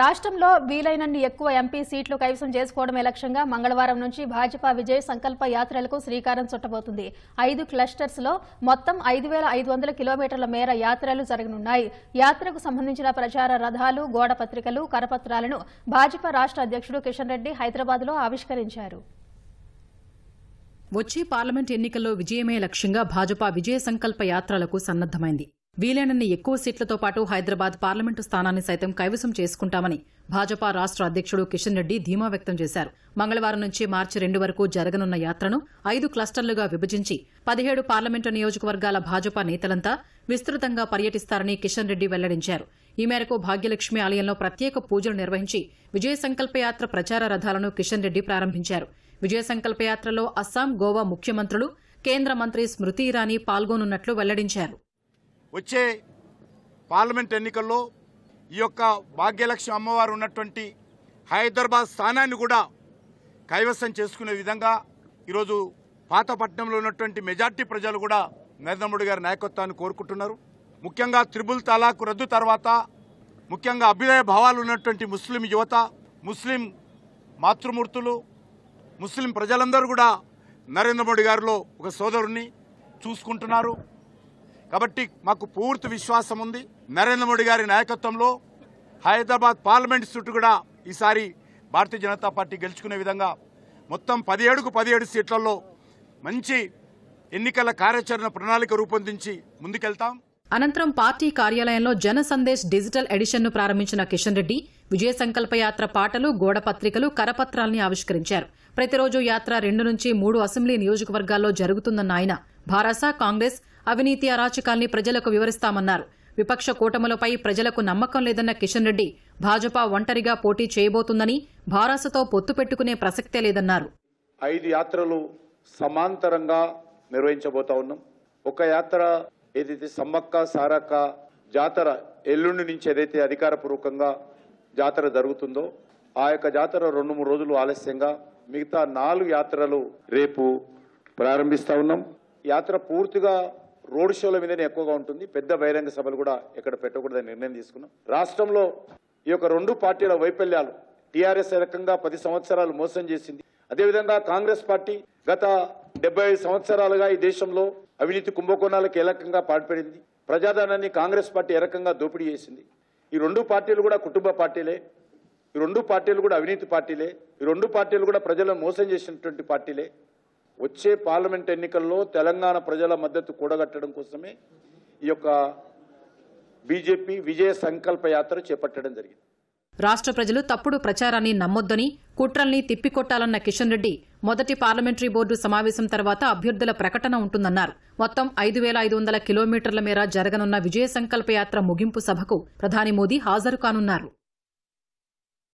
రాష్ట్రంలో వీలైనన్ని ఎక్కువ ఎంపీ సీట్లు కైవసం చేసుకోవడమే లక్ష్యంగా మంగళవారం నుంచి భాజపా విజయ సంకల్ప యాత్రలకు శ్రీకారం చుట్టబోతుంది ఐదు క్లస్టర్స్ లో మొత్తం ఐదు వేల ఐదు వందల కిలోమీటర్ల మేర యాత్రలు జరగనున్నాయి యాత్రకు సంబంధించిన ప్రచార రథాలు గోడ పత్రికలు కరపత్రాలను భాజపా రాష్ట్ర అధ్యక్షుడు కిషన్ రెడ్డి హైదరాబాద్ లో ఆవిష్కరించారు వచ్చే పార్లమెంట్ ఎన్నికల్లో విజయమే లక్ష్యంగా భాజపా విజయ సంకల్ప యాత్రలకు సన్నద్దమైంది వీలైనన్ని ఎక్కువ సీట్లతో పాటు హైదరాబాద్ పార్లమెంటు స్థానాన్ని సైతం కైవసం చేసుకుంటామని భాజపా రాష్ట్ర అధ్యక్షుడు కిషన్ రెడ్డి ధీమా వ్యక్తం చేశారు మంగళవారం నుంచి మార్చి రెండు వరకు జరగనున్న యాత్రను ఐదు క్లస్టర్లుగా విభజించి పదిహేడు పార్లమెంటు నియోజకవర్గాల భాజపా నేతలంతా విస్తృతంగా పర్యటిస్తారని కిషన్ రెడ్డి వెల్లడించారు ఈ మేరకు భాగ్యలక్ష్మి ఆలయంలో ప్రత్యేక పూజలు నిర్వహించి విజయ సంకల్పయాత్ర ప్రచార రథాలను కిషన్ రెడ్డి ప్రారంభించారు విజయ సంకల్పయాత్రలో అస్సాం గోవా ముఖ్యమంత్రులు కేంద్ర మంత్రి స్మృతి ఇరానీ పాల్గొనున్నట్లు వెల్లడించారు వచ్చే పార్లమెంట్ ఎన్నికల్లో ఈ యొక్క భాగ్యలక్ష్మి అమ్మవారు ఉన్నటువంటి హైదరాబాద్ స్థానాన్ని కూడా కైవసం చేసుకునే విధంగా ఈరోజు పాతపట్నంలో ఉన్నటువంటి మెజార్టీ ప్రజలు కూడా నరేంద్ర మోడీ గారి నాయకత్వాన్ని కోరుకుంటున్నారు ముఖ్యంగా త్రిబుల్ తలాక్ రద్దు తర్వాత ముఖ్యంగా అభ్యుదయ భావాలు ఉన్నటువంటి ముస్లిం యువత ముస్లిం మాతృమూర్తులు ముస్లిం ప్రజలందరూ కూడా నరేంద్ర మోడీ గారిలో ఒక సోదరుణ్ణి చూసుకుంటున్నారు కాబట్టి మాకు పూర్తి విశ్వాసం ఉంది నరేంద్ర మోడీ గారి నాయకత్వంలో హైదరాబాద్ పార్లమెంట్ చుట్టూ కూడా ఈసారి భారతీయ జనతా పార్టీ గెలుచుకునే విధంగా మొత్తం పదిహేడుకు పదిహేడు సీట్లలో మంచి ఎన్నికల కార్యాచరణ ప్రణాళిక రూపొందించి ముందుకెళ్తాం అనంతరం పార్టీ కార్యాలయంలో జన సందేశ్ డిజిటల్ ఎడిషన్ ను ప్రారంభించిన కిషన్ రెడ్డి విజయ సంకల్ప యాత్ర పాటలు గోడపత్రికలు కరపత్రాల్ని ఆవిష్కరించారు ప్రతిరోజు యాత్ర రెండు నుంచి మూడు అసెంబ్లీ నియోజకవర్గాల్లో జరుగుతుందన్న ఆయన భారాస కాంగ్రెస్ అవినీతి అరాచకాల్ని ప్రజలకు వివరిస్తామన్నారు విపక్ష కూటములపై ప్రజలకు నమ్మకం లేదన్న కిషన్ రెడ్డి భాజపా ఒంటరిగా పోటీ చేయబోతుందని భారాసతో పొత్తు పెట్టుకునే ప్రసక్తే లేదన్నారు ఐదు యాత్రలు సమాంతరంగా నిర్వహించబోతా ఉన్నాం ఒక యాత్ర ఏదైతే సమ్మక్క సారక్క జాతర ఎల్లుండి నుంచి ఏదైతే అధికారపూర్వకంగా జాతర జరుగుతుందో ఆ యొక్క జాతర రెండు మూడు రోజులు ఆలస్యంగా మిగతా నాలుగు యాత్రలు రేపు ప్రారంభిస్తా ఉన్నాం యాత్ర పూర్తిగా రోడ్ షోల మీదనే ఎక్కువగా ఉంటుంది పెద్ద బహిరంగ సభలు కూడా ఎక్కడ పెట్టకూడదని నిర్ణయం తీసుకున్నాం రాష్ట్రంలో ఈ యొక్క రెండు పార్టీల వైఫల్యాలు టీఆర్ఎస్ రకంగా పది సంవత్సరాలు మోసం చేసింది అదేవిధంగా కాంగ్రెస్ పార్టీ గత డెబ్బై సంవత్సరాలుగా ఈ దేశంలో అవినీతి కుంభకోణాలకు ఏ రకంగా పాల్పడింది ప్రజాధనాన్ని కాంగ్రెస్ పార్టీ ఏ రకంగా దోపిడీ చేసింది ఈ రెండు పార్టీలు కూడా కుటుంబ పార్టీలే ఈ రెండు పార్టీలు కూడా అవినీతి పార్టీలే ఈ రెండు పార్టీలు కూడా ప్రజలను మోసం చేసినటువంటి పార్టీలే వచ్చే పార్లమెంట్ ఎన్నికల్లో తెలంగాణ ప్రజల మద్దతు కూడగట్టడం కోసమే ఈ యొక్క బీజేపీ విజయ సంకల్ప యాత్ర చేపట్టడం జరిగింది రాష్ట్ర ప్రజలు తప్పుడు ప్రచారాన్ని నమ్మొద్దని కుట్రల్ని తిప్పికొట్టాలన్న కిషన్ రెడ్డి మొదటి పార్లమెంటరీ బోర్డు సమావేశం తర్వాత అభ్యర్థుల ప్రకటన ఉంటుందన్నారు మొత్తం ఐదు వేల ఐదు వందల కిలోమీటర్ల మేర జరగనున్న విజయ సంకల్ప యాత్ర ముగింపు సభకు ప్రధాని మోదీ హాజరు కానున్నారు